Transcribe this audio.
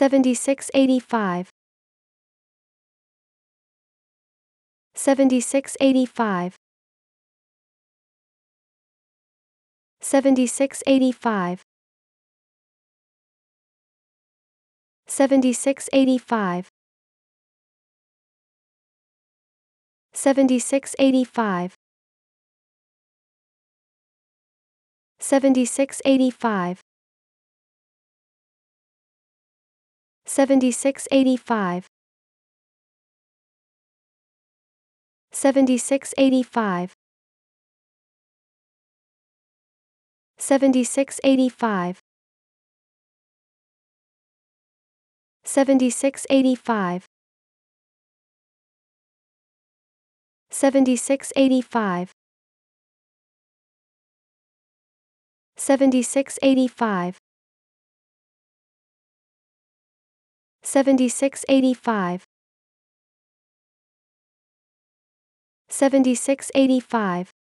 7685 7685 7685 7685 7685 7685 7685 7685 7685 7685 7685 7685 7685 7685